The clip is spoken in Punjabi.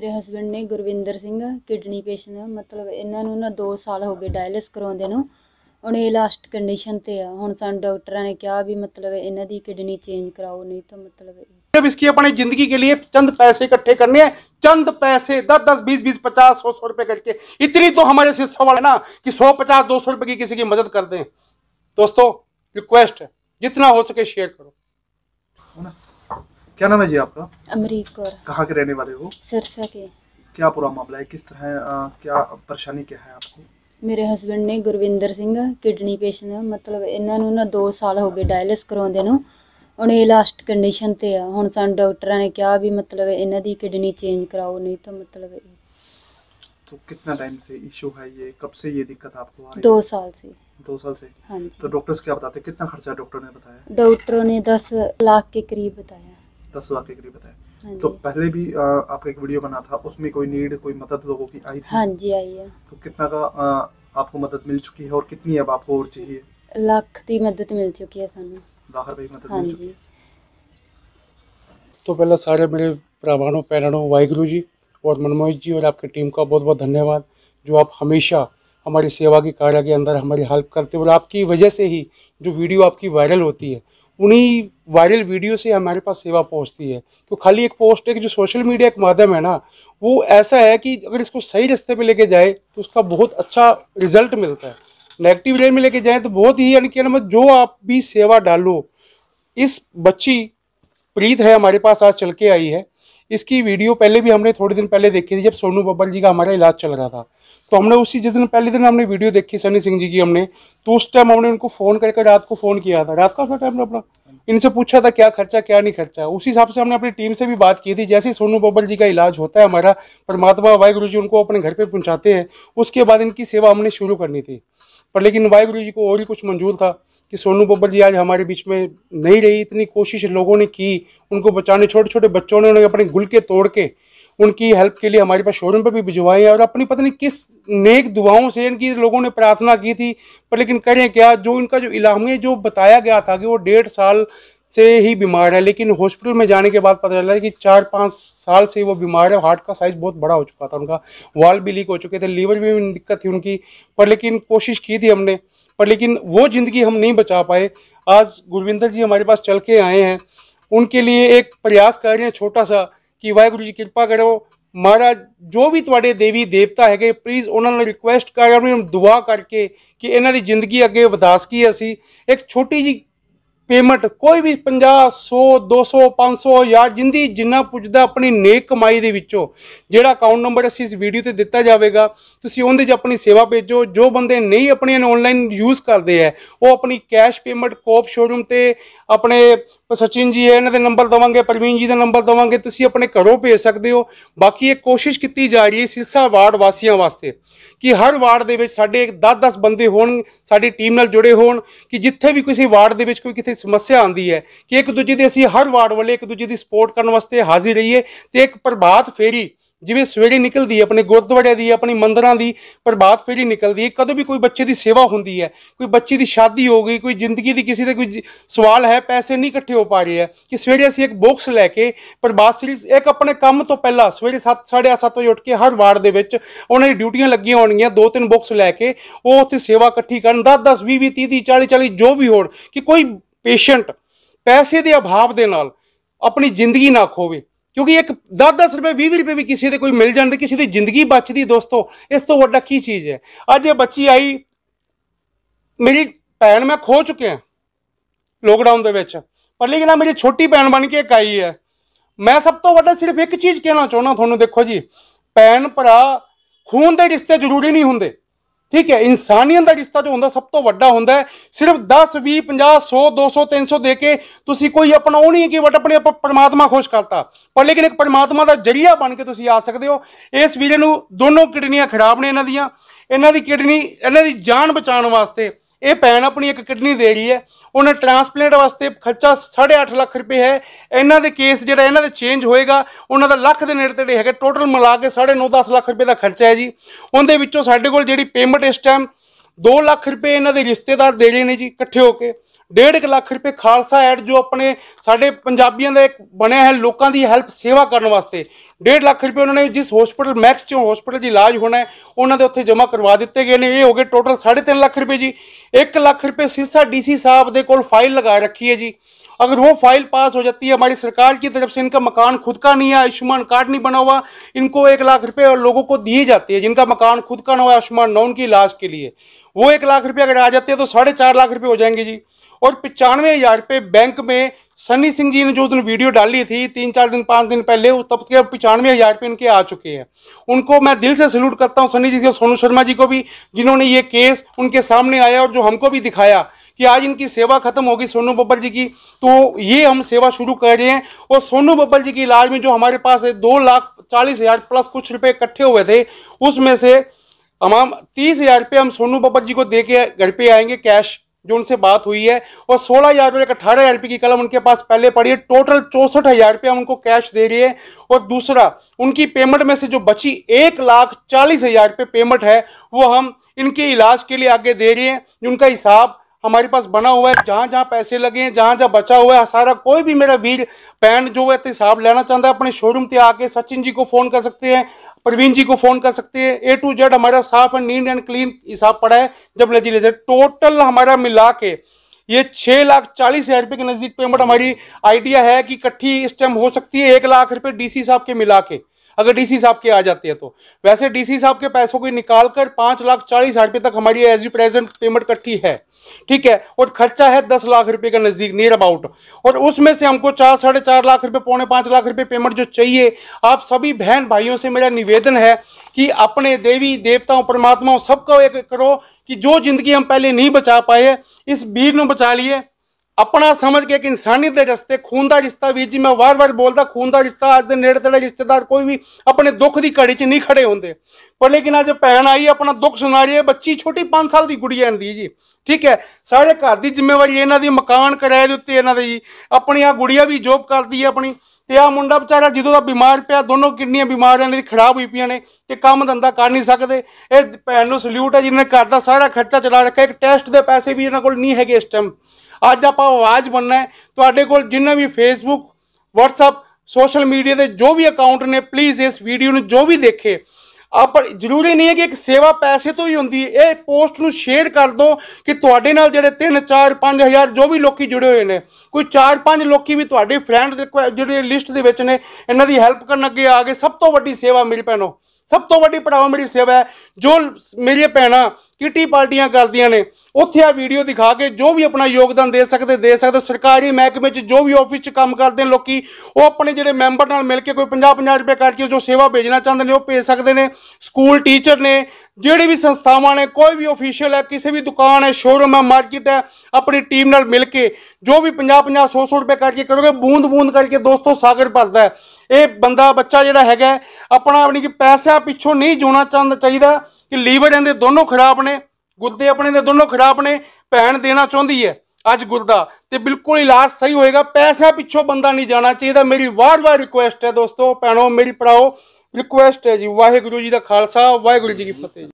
ਮੇਰੇ ਹਸਬੰਡ ਨੇ ਗੁਰਵਿੰਦਰ ਸਿੰਘ ਕਿਡਨੀ ਪੇਸ਼ੈਂਟ ਮਤਲਬ ਇਹਨਾਂ ਨੂੰ ਨਾ 2 ਸਾਲ ਹੋ ਗਏ ਡਾਇਲਿਸ ਕਰਾਉਂਦੇ ਨੂੰ ਹੁਣ ਇਹ ਲਾਸਟ ਕੰਡੀਸ਼ਨ ਤੇ ਆ ਹੁਣ ਸਾਨੂੰ ਡਾਕਟਰਾਂ ਨੇ ਕਿਹਾ ਵੀ ਮਤਲਬ ਇਹਨਾਂ ਦੀ ਕਿਡਨੀ ਚੇਂਜ ਕਰਾਓ ਨਹੀਂ ਤਾਂ ਮਤਲਬ ਕੀ ਆਪਣੀ ਜ਼ਿੰਦਗੀ ਕੇ ਲਈ ਚੰਦ ਪੈਸੇ ਇਕੱਠੇ ਕਰਨੇ ਆ ਚੰਦ ਪੈਸੇ 10 10 20 20 50 100 100 ਰੁਪਏ ਕਰਕੇ ਇਤਨੀ ਤੋਂ ਹਮਾਰੇ ਸਿਸਟਮ ਵਾਲਾ ਨਾ ਕਿ 150 200 ਰੁਪਏ ਕੀ ਕਿਸੇ ਦੀ ਮਦਦ ਕਰਦੇ ਦੋਸਤੋ ਰਿਕੁਐਸਟ ਜਿੰਨਾ ਹੋ ਸਕੇ ਸ਼ੇਅਰ ਕਰੋ क्या नाम है जी आपका अमरीक कहाँ के रहने वाले हो सरसा के क्या पूरा मामला है किस तरह आ, क्या परेशानी क्या है आपको ਮੇਰੇ ਹਸਬੰਡ ਨੇ ਗੁਰਵਿੰਦਰ ਸਿੰਘ ਕਿਡਨੀ ਪੇਸ਼ੈਂਟ ਆ ਮਤਲਬ ਇਹਨਾਂ ਨੂੰ ਨਾ 2 ਸਾਲ ਹੋ ਗਏ ਡਾਇਲਿਸ ਕਰਾਉਂਦੇ ਨੂੰ ਹੁਣ ਇਹ ਲਾਸਟ ਕੰਡੀਸ਼ਨ ਤੇ ਆ ਹੁਣ ਸਾਨੂੰ ਡਾਕਟਰਾਂ ਨੇ ਕਿਹਾ ਵੀ ਮਤਲਬ ਇਹਨਾਂ ਦੀ ਕਿਡਨੀ ਚੇਂਜ ਕਰਾਓ तो कितना टाइम से इशू है ये कब से ये दिक्कत आपको आ रही 2 साल से दो साल से हाँ तो डॉक्टर्स क्या बताते कितना खर्चा डॉक्टर ने बताया डॉक्टरों ने 10 लाख के करीब बताया दस हजार के करीब बताया हाँ तो पहले भी आपका एक वीडियो बना था उसमें कोई नीड कोई मदद लोगों की आई थी हाँ जी आई है तो कितना का आपको मदद मिल चुकी है और कितनी अब आपको और चाहिए लाख की मदद मिल चुकी है ਸਾਨੂੰ ਲੱਖ ਰੁਪਏ ਦੀ ਮਦਦ ਮਿਲ ਚੁੱਕੀ ਹੈ तो पहला सारे मेरे भ्रावानों पैरानों वाहिगुरु जी और मनमोहित जी और आपकी टीम का बहुत बहुत धन्यवाद जो आप हमेशा हमारी सेवा की कार्य के अंदर हमारी हेल्प करते हैं और आपकी वजह से ही जो वीडियो आपकी वायरल होती है उन्हीं वायरल वीडियो से हमारे पास सेवा पहुंचती है तो खाली एक पोस्ट एक जो सोशल मीडिया एक माध्यम है ना वो ऐसा है कि अगर इसको सही रास्ते पे लेके जाए तो उसका बहुत अच्छा रिजल्ट मिलता है नेगेटिव रेल में लेके जाए तो बहुत ही यानी कि ना मतलब जो आप भी सेवा डालो इस बच्ची प्रीत है हमारे पास आज चल के आई है इसकी वीडियो पहले भी हमने थोड़े दिन पहले देखी थी जब सोनू बब्बल जी का हमारा इलाज चल रहा था तो हमने उसी जिस दिन पहले दिन हमने वीडियो देखी सनी सिंह जी की हमने तो उस टाइम हमने उनको फ़ोन करके रात को फ़ोन किया था रात का उसका टाइम अपना इनसे पूछा था क्या खर्चा क्या नहीं खर्चा उसी हिसाब से हमने अपनी टीम से भी बात की थी जैसे ही सोनू बब्बल जी का इलाज होता है हमारा परमात्मा गुरु जी उनको अपने घर पर पहुँचाते हैं उसके बाद इनकी सेवा हमने शुरू करनी थी पर लेकिन गुरु जी को और ही कुछ मंजूर था कि सोनू बब्बल जी आज हमारे बीच में नहीं रही इतनी कोशिश लोगों ने की उनको बचाने छोटे छोटे बच्चों ने उन्हें अपने गुल के तोड़ के उनकी हेल्प के लिए हमारे पास शोरूम पर भी भिजवाए और अपनी पता नहीं किस नेक दुआओं से इनकी लोगों ने प्रार्थना की थी पर लेकिन करें क्या जो इनका जो इलामे जो बताया गया था कि वो डेढ़ साल से ही बीमार है लेकिन हॉस्पिटल में जाने के बाद पता चला कि चार पाँच साल से वो बीमार है हार्ट का साइज बहुत बड़ा हो चुका था उनका वाल भी लीक हो चुके थे लीवर भी दिक्कत थी उनकी पर लेकिन कोशिश की थी हमने पर लेकिन वो ज़िंदगी हम नहीं बचा पाए आज गुरविंदर जी हमारे पास चल के आए हैं उनके लिए एक प्रयास कर रहे हैं छोटा सा ਕਿ ਵਾਹਿਗੁਰੂ ਜੀ ਕਿਰਪਾ ਕਰੋ ਮਹਾਰਾਜ ਜੋ ਵੀ ਤੁਹਾਡੇ ਦੇਵੀ ਦੇਵਤਾ ਹੈਗੇ ਪਲੀਜ਼ ਉਹਨਾਂ ਨੂੰ ਰਿਕੁਐਸਟ ਕਰਾਂ ਵੀ ਦੁਆ ਕਰਕੇ ਕਿ ਇਹਨਾਂ ਦੀ ਜ਼ਿੰਦਗੀ ਅੱਗੇ ਵਧਾ ਕੀ ਅਸੀਂ ਇੱਕ ਛੋਟੀ ਜੀ ਪੇਮੈਂਟ ਕੋਈ ਵੀ 50 100 200 500 ਜਾਂ ਜਿੰਦੀ ਜਿੰਨਾ ਪੁੱਜਦਾ ਆਪਣੀ ਨੇਕ ਕਮਾਈ ਦੇ ਵਿੱਚੋਂ ਜਿਹੜਾ ਅਕਾਊਂਟ ਨੰਬਰ ਅਸੀਂ ਇਸ ਵੀਡੀਓ ਤੇ ਦਿੱਤਾ ਜਾਵੇਗਾ ਤੁਸੀਂ ਉਹਦੇ 'ਚ ਆਪਣੀ ਸੇਵਾ ਭੇਜੋ ਜੋ ਬੰਦੇ ਨਹੀਂ ਆਪਣੀਆਂ ਆਨਲਾਈਨ ਯੂਜ਼ ਕਰਦੇ ਆ ਉਹ ਆਪਣੀ ਕੈਸ਼ ਪੇਮੈਂਟ ਕੋਪ ਸ਼ੋਰੂਮ ਤੇ ਆਪਣੇ ਸਚਿਨ ਜੀ ਇਹਨਾਂ ਦੇ ਨੰਬਰ ਦਵਾਂਗੇ ਪਰਵੀਨ ਜੀ ਦੇ ਨੰਬਰ ਦਵਾਂਗੇ ਤੁਸੀਂ ਆਪਣੇ ਘਰੋਂ ਭੇਜ ਸਕਦੇ ਹੋ ਬਾਕੀ ਇਹ ਕੋਸ਼ਿਸ਼ ਕੀਤੀ ਜਾ ਰਹੀ ਹੈ ਸਿਰਸਾ ਵਾਰਡ ਵਾਸੀਆਂ ਵਾਸਤੇ ਕਿ ਹਰ ਵਾਰਡ ਦੇ ਵਿੱਚ ਸਾਡੇ 10-10 ਬੰਦੇ ਹੋਣ ਸਾਡੀ ਟੀਮ ਨਾਲ ਜੁੜੇ ਹੋਣ ਕਿ ਜਿੱਥੇ ਵੀ ਕਿਸੇ ਵਾਰਡ ਦੇ ਵਿੱਚ ਕੋਈ ਕਿਤੇ ਸਮੱਸਿਆ ਆਉਂਦੀ ਹੈ ਕਿ ਇੱਕ ਦੂਜੇ ਦੀ ਅਸੀਂ ਹਰ ਵਾਰਡ ਵਾਲੇ ਇੱਕ ਦੂਜੇ ਦੀ ਸਪੋਰਟ ਕਰਨ ਵਾਸਤੇ ਹਾਜ਼ਰ ਰਹੀਏ ਤੇ ਇੱਕ ਪ੍ਰਭਾਤ ਫੇਰੀ ਜਿਵੇਂ ਸਵੇਰੇ ਨਿਕਲਦੀ ਹੈ ਆਪਣੇ ਗੁਰਦੁਆਰੇ ਦੀ ਆਪਣੀ ਮੰਦਰਾਂ ਦੀ ਪ੍ਰਭਾਤ ਫੇਰੀ ਨਿਕਲਦੀ ਹੈ ਕਦੋਂ ਵੀ ਕੋਈ ਬੱਚੇ ਦੀ ਸੇਵਾ ਹੁੰਦੀ ਹੈ ਕੋਈ ਬੱਚੇ ਦੀ ਸ਼ਾਦੀ ਹੋ ਗਈ ਕੋਈ ਜ਼ਿੰਦਗੀ ਦੀ ਕਿਸੇ ਦਾ ਕੋਈ ਸਵਾਲ ਹੈ ਪੈਸੇ ਨਹੀਂ ਇਕੱਠੇ ਹੋ ਪਾ ਰਹੇ ਹੈ ਕਿ ਸਵੇਰੇ ਅਸੀਂ ਇੱਕ ਬਾਕਸ ਲੈ ਕੇ ਪ੍ਰਭਾਤ ਸੀਰੀਜ਼ ਇੱਕ ਆਪਣੇ ਕੰਮ ਤੋਂ ਪਹਿਲਾਂ ਸਵੇਰੇ 7 7:30 ਵਜੇ ਉੱਠ ਕੇ ਹਰ ਵਾਰਡ ਦੇ ਵਿੱਚ ਉਹਨਾਂ ਦੀ ਡਿਊਟੀਆਂ ਲੱਗੀਆਂ ਹੋਣਗੀਆਂ ਦੋ ਤਿੰਨ ਬਾਕਸ ਲੈ ਕੇ ਉਹ ਉੱਥੇ ਸੇਵਾ ਇਕੱਠੀ ਕਰਨ 10 10 20 20 30 40 40 ਜੋ ਵੀ ਹੋਣ ਕਿ ਕੋਈ ਪੇਸ਼ੈਂਟ ਪੈਸੇ ਦੇ ਅਭਾਵ ਦੇ ਨਾਲ ਆਪਣੀ ਜ਼ਿੰਦਗੀ ਨਾ ਖੋਵੇ ਕਿਉਂਕਿ ਇੱਕ 10-10 ਰੁਪਏ 20 ਰੁਪਏ ਵੀ ਕਿਸੇ ਦੇ ਕੋਈ ਮਿਲ ਜਾਂਦੇ ਕਿਸੇ ਦੀ ਜ਼ਿੰਦਗੀ ਬਚਦੀ ਦੋਸਤੋ ਇਸ ਤੋਂ ਵੱਡਾ ਕੀ ਚੀਜ਼ ਹੈ ਅੱਜ ਇਹ ਬੱਚੀ ਆਈ ਮੇਰੀ ਭੈਣ ਮੈਂ ਖੋ ਚੁੱਕਿਆ ਲੋਕਡਾਊਨ ਦੇ ਵਿੱਚ ਪਰ ਲੇਕਿਨ ਆ ਮੇਰੀ ਛੋਟੀ ਭੈਣ ਬਣ ਕੇ ਆਈ ਹੈ ਮੈਂ ਸਭ ਤੋਂ ਵੱਡਾ ਸਿਰਫ ਇੱਕ ਚੀਜ਼ ਕਹਿਣਾ ਚਾਹੁੰਦਾ ਤੁਹਾਨੂੰ ਦੇਖੋ ਜੀ ਭੈਣ ਭਰਾ ਖੂਨ ਦੇ ਰਿਸ਼ਤੇ ਜ਼ਰੂਰੀ ਨਹੀਂ ਹੁੰਦੇ ਠੀਕ ਹੈ ਇਨਸਾਨੀਅਤ ਦਾ ਰਿਸ਼ਤਾ ਜੋ ਹੁੰਦਾ ਸਭ ਤੋਂ ਵੱਡਾ ਹੁੰਦਾ ਸਿਰਫ 10 20 50 100 200 300 ਦੇ ਕੇ ਤੁਸੀਂ ਕੋਈ ਆਪਣਾ ਉਹ ਨਹੀਂ ਕਿ ਵਟ ਆਪਣੇ ਆਪ ਪਰਮਾਤਮਾ ਖੁਸ਼ ਕਰਤਾ ਪਰ ਲੇਕਿਨ ਇੱਕ ਪਰਮਾਤਮਾ ਦਾ ਜਰੀਆ ਬਣ ਕੇ ਤੁਸੀਂ ਆ ਸਕਦੇ ਹੋ ਇਸ ਵੀਰੇ ਨੂੰ ਦੋਨੋਂ ਕਿਡਨੀਆਂ ਖਰਾਬ ਨੇ ਇਹਨਾਂ ਦੀਆਂ ਇਹਨਾਂ ਦੀ ਕਿਡਨੀ ਇਹਨਾਂ ਦੀ ਜਾਨ ਬਚਾਉਣ ਵਾਸਤੇ ਇਹ ਭੈਣ ਆਪਣੀ ਇੱਕ ਕਿਡਨੀ ਦੇ ਰਹੀ ਹੈ ਉਹਨਾਂ ਟ੍ਰਾਂਸਪਲੈਂਟ ਵਾਸਤੇ ਖਰਚਾ 8.5 ਲੱਖ ਰੁਪਏ ਹੈ ਇਹਨਾਂ ਦੇ ਕੇਸ ਜਿਹੜਾ ਇਹਨਾਂ ਦੇ ਚੇਂਜ ਹੋਏਗਾ ਉਹਨਾਂ ਦਾ ਲੱਖ ਦੇ ਨੇੜੇ ਤੇੜੇ ਹੈਗਾ ਟੋਟਲ ਮਿਲਾ ਕੇ 9.5 10 ਲੱਖ ਰੁਪਏ ਦਾ ਖਰਚਾ ਹੈ ਜੀ ਉਹਦੇ ਵਿੱਚੋਂ ਸਾਡੇ ਕੋਲ ਜਿਹੜੀ ਪੇਮੈਂਟ ਇਸ ਟਾਈਮ 2 ਲੱਖ ਰੁਪਏ ਇਹਨਾਂ ਦੇ ਰਿਸ਼ਤੇਦਾਰ ਦੇ ਰਹੇ ਨੇ ਜੀ ਇਕੱਠੇ ਹੋ ਕੇ 1.5 ਲੱਖ ਰੁਪਏ ਖਾਲਸਾ ਐਡ ਜੋ ਆਪਣੇ ਸਾਡੇ ਪੰਜਾਬੀਆਂ ਦਾ ਇੱਕ ਬਣਿਆ ਹੈ ਲੋਕਾਂ ਦੀ ਹੈਲਪ ਸੇਵਾ ਕਰਨ ਵਾਸਤੇ 1.5 ਲੱਖ ਰੁਪਏ ਉਹਨਾਂ ਨੇ ਜਿਸ ਹਸਪੀਟਲ ਮੈਕਸ ਚੋਂ ਹਸਪੀਟਲ ਦੀ ਇਲਾਜ ਹੋਣਾ ਹੈ ਉਹਨਾਂ ਦੇ ਉੱਥੇ ਜਮ੍ਹਾਂ ਕਰਵਾ ਦਿੱਤੇ ਗਏ ਨੇ ਇਹ ਹੋ ਗਏ ਟੋਟਲ 3.5 ਲੱਖ ਰੁਪਏ ਜੀ 1 ਲੱਖ ਰੁਪਏ ਸਿਰਸਾ ਡੀਸੀ ਸਾਹਿਬ ਦੇ ਕੋਲ ਫਾਈਲ ਲਗਾ ਰੱਖੀ ਹੈ ਜੀ अगर वो फाइल पास हो जाती है हमारी सरकार की तरफ से इनका मकान खुद का नहीं है आयुष्मान कार्ड नहीं बना हुआ इनको एक लाख रुपए लोगों को दिए जाते हैं जिनका मकान खुद का ना हो आयुष्मान न उनकी इलाज के लिए वो एक लाख रुपये अगर आ जाते हैं तो साढ़े चार लाख रुपये हो जाएंगे जी और पिचानवे हज़ार रुपये बैंक में सनी सिंह जी ने जो दिन वीडियो डाली थी तीन चार दिन पाँच दिन पहले वो तब के पचानवे हज़ार रुपये इनके आ चुके हैं उनको मैं दिल से सल्यूट करता हूँ सनी जी और सोनू शर्मा जी को भी जिन्होंने ये केस उनके सामने आया और जो हमको भी दिखाया कि आज इनकी सेवा खत्म होगी सोनू बब्बल जी की तो ये हम सेवा शुरू कर रहे हैं और सोनू बब्बल जी के इलाज में जो हमारे पास है दो लाख चालीस हजार प्लस कुछ रुपए इकट्ठे हुए थे उसमें से हमाम तीस हजार रुपये हम सोनू बब्बर जी को दे के घर पे आएंगे कैश जो उनसे बात हुई है और सोलह हजार रुपये अठारह हजार रुपये की कलम उनके पास पहले पड़ी है टोटल चौसठ हजार रुपये हम उनको कैश दे रही है और दूसरा उनकी पेमेंट में से जो बची एक लाख चालीस हजार रुपये पेमेंट है वो हम इनके इलाज के लिए आगे दे रहे हैं उनका हिसाब हमारे पास बना हुआ है जहाँ जहाँ पैसे लगे हैं जहाँ जहाँ बचा हुआ है सारा कोई भी मेरा वीर पैन जो है हिसाब लेना चाहता है अपने शोरूम से आके सचिन जी को फ़ोन कर सकते हैं प्रवीण जी को फ़ोन कर सकते हैं ए टू जेड हमारा साफ एंड नीट एंड क्लीन हिसाब पड़ा है जब लजी लेते टोटल हमारा मिला के ये छः लाख चालीस हज़ार रुपये के नज़दीक पेमेंट हमारी आइडिया है कि इकट्ठी इस टाइम हो सकती है एक लाख रुपये डीसी साहब के मिला के अगर डीसी साहब के आ जाती है तो वैसे डीसी साहब के पैसों को निकाल कर पांच लाख चालीस हजार रुपये तक हमारी एज यू प्रेजेंट पेमेंट इकट्ठी है ठीक है और खर्चा है दस लाख रुपए का नजदीक नियर अबाउट और उसमें से हमको चार साढ़े चार लाख रुपए पौने पांच लाख रुपए पेमेंट जो चाहिए आप सभी बहन भाइयों से मेरा निवेदन है कि अपने देवी देवताओं परमात्माओं सबको एक करो कि जो जिंदगी हम पहले नहीं बचा पाए इस भीड़ में बचा लिए ਆਪਣਾ ਸਮਝ ਕੇ ਇੱਕ ਇਨਸਾਨੀਅਤ ਦੇ ਰਸਤੇ ਖੂਨ ਦਾ ਰਿਸ਼ਤਾ ਵੀ ਜੀ ਮੈਂ ਵਾਰ-ਵਾਰ ਬੋਲਦਾ ਖੂਨ ਦਾ ਰਿਸ਼ਤਾ ਅੱਜ ਦੇ ਨੇੜੇ ਤੇੜੇ ਰਿਸ਼ਤੇਦਾਰ ਕੋਈ ਵੀ ਆਪਣੇ ਦੁੱਖ ਦੀ ਘੜੀ 'ਚ ਨਹੀਂ ਖੜੇ ਹੁੰਦੇ ਪਰ ਲੇਕਿਨ ਅੱਜ ਭੈਣ ਆਈ ਆਪਣਾ ਦੁੱਖ ਸੁਣਾ ਰਹੀ ਹੈ ਬੱਚੀ ਛੋਟੀ 5 ਸਾਲ ਦੀ ਗੁੜੀਆ ਹੁੰਦੀ ਜੀ ਠੀਕ ਹੈ ਸਾਰੇ ਘਰ ਦੀ ਜ਼ਿੰਮੇਵਾਰੀ ਇਹਨਾਂ ਦੀ ਮਕਾਨ ਕਿਰਾਏ ਦੇ ਉੱਤੇ ਇਹਨਾਂ ਦੇ ਜੀ ਆਪਣੀ ਆ ਗੁੜੀਆ ਵੀ ਜੋਬ ਕਰਦੀ ਹੈ ਆਪਣੀ ਤੇ ਆ ਮੁੰਡਾ ਵਿਚਾਰਾ ਜਦੋਂ ਦਾ ਬਿਮਾਰ ਪਿਆ ਦੋਨੋਂ ਕਿਡਨੀਆਂ ਬਿਮਾਰ ਨੇ ਖਰਾਬ ਹੋਈ ਪਈਆਂ ਨੇ ਤੇ ਕੰਮ ਧੰਦਾ ਕਰ ਨਹੀਂ ਸਕਦੇ ਇਹ ਭੈਣ ਨੂੰ ਸਲੂਟ ਹੈ ਜਿਹਨੇ ਘਰ ਦਾ ਸਾਰਾ ਖਰਚਾ ਚਲਾ ਰੱਖਿਆ ਇੱਕ ਟੈਸਟ ਦੇ ਪੈਸੇ ਵੀ ਇਹਨਾਂ ਕੋਲ ਨਹੀਂ ਹੈਗੇ ਇਸ ਟਾਈਮ ਅੱਜ ਆਪਾਂ ਆਵਾਜ਼ ਬਣਨਾ ਹੈ ਤੁਹਾਡੇ ਕੋਲ ਜਿੰਨਾ ਵੀ ਫੇਸਬੁੱਕ WhatsApp ਸੋਸ਼ਲ ਮੀਡੀਆ ਦੇ ਜੋ ਵੀ ਅਕਾਊਂਟ ਨੇ ਪਲੀਜ਼ ਇਸ ਵੀਡੀਓ ਨੂੰ ਜੋ ਵੀ ਦੇਖੇ ਆਪਾਂ ਜ਼ਰੂਰੀ ਨਹੀਂ ਹੈ ਕਿ ਇੱਕ ਸੇਵਾ ਪੈਸੇ ਤੋਂ ਹੀ ਹੁੰਦੀ ਹੈ ਇਹ ਪੋਸਟ ਨੂੰ ਸ਼ੇਅਰ ਕਰ ਦਿਓ ਕਿ ਤੁਹਾਡੇ ਨਾਲ ਜਿਹੜੇ 3 4 5000 ਜੋ ਵੀ ਲੋਕੀ ਜੁੜੇ ਹੋਏ ਨੇ ਕੋਈ 4-5 ਲੋਕੀ ਵੀ ਤੁਹਾਡੇ ਫਰੈਂਡ ਜਿਹੜੇ ਲਿਸਟ ਦੇ ਵਿੱਚ ਨੇ ਇਹਨਾਂ ਦੀ ਹੈਲਪ ਕਰਨ ਅੱਗੇ ਆ ਕੇ ਸਭ ਤੋਂ ਵੱਡੀ ਸੇਵਾ ਮਿਲ ਪੈਣੋ ਸਭ ਤੋਂ ਵੱਡੀ ਪੜਾਵਾ ਮੇਰੀ ਸੇਵਾ ਹੈ ਜੋ ਮੇਰੇ ਭੈਣਾ ਕਿੱਟੀ ਪਾਰਟੀਆਂ ਕਰਦੀਆਂ ਨੇ ਉੱਥੇ ਆ ਵੀਡੀਓ ਦਿਖਾ ਕੇ ਜੋ ਵੀ ਆਪਣਾ ਯੋਗਦਾਨ ਦੇ ਸਕਦੇ ਦੇ ਸਕਦੇ ਸਰਕਾਰੀ ਮਹਿਕਮੇ 'ਚ ਜੋ ਵੀ ਆਫਿਸ 'ਚ ਕੰਮ ਕਰਦੇ ਲੋਕੀ ਉਹ ਆਪਣੇ ਜਿਹੜੇ ਮੈਂਬਰ ਨਾਲ ਮਿਲ ਕੇ ਕੋਈ 50 50 ਰੁਪਏ ਕਰਕੇ ਜੋ ਸੇਵਾ ਭੇਜਣਾ ਚਾਹੁੰਦੇ ਨੇ ਉਹ ਭੇਜ ਸਕਦੇ ਨੇ ਸਕੂਲ ਟੀਚਰ ਨੇ ਜਿਹੜੀ ਵੀ ਸੰਸਥਾਵਾਂ ਨੇ ਕੋਈ ਵੀ ਅਫੀਸ਼ੀਅਲ ਹੈ ਕਿਸੇ ਵੀ ਦੁਕਾਨ ਹੈ ਸ਼ੋਰੂਮ ਹੈ ਮਾਰਕੀਟ ਹੈ ਆਪਣੀ ਟੀਮ ਨਾਲ ਮਿਲ ਕੇ ਜੋ ਵੀ 50 50 100 100 ਰੁਪਏ ਕੇ ਕਰੋਗੇ ਬੂੰਦ ਬੂੰਦ ਕਰਕੇ ਦੋਸਤੋ ਸਾਗਰ ਭਰਦਾ ਇਹ ਬੰਦਾ ਬੱਚਾ ਜਿਹੜਾ ਹੈਗਾ ਆਪਣਾ ਆਪਣੀ ਕਿ ਪੈਸਾ ਪਿੱਛੋਂ ਨਹੀਂ ਜੋਣਾ ਚਾਹੀਦਾ ਕਿ ਲੀਵਰ ਇਹਦੇ ਦੋਨੋਂ ਖਰਾਬ ਨੇ ਗੁਰਦੇ ਆਪਣੇ ਦੇ ਦੋਨੋਂ ਖਰਾਬ ਨੇ ਭੈਣ ਦੇਣਾ ਚਾਹੁੰਦੀ ਹੈ ਅੱਜ ਗੁਰਦਾ ਤੇ ਬਿਲਕੁਲ ਇਲਾਜ ਸਹੀ ਹੋਏਗਾ ਪੈਸਾ ਪਿੱਛੋਂ ਬੰਦਾ ਨਹੀਂ ਜਾਣਾ ਚਾਹੀਦਾ ਮੇਰੀ ਵਾਰ-ਵਾਰ ਰਿਕੁਐਸਟ ਹੈ ਦੋਸਤੋ ਪੈਣੋ ਮੇਰੀ ਪੜਾਓ ਰਿਕੁਐਸਟ ਹੈ ਜੀ ਵਾਹਿਗੁਰੂ ਜੀ ਦਾ ਖਾਲਸਾ ਵਾਹਿਗੁਰੂ ਜੀ ਕੀ ਫਤਿਹ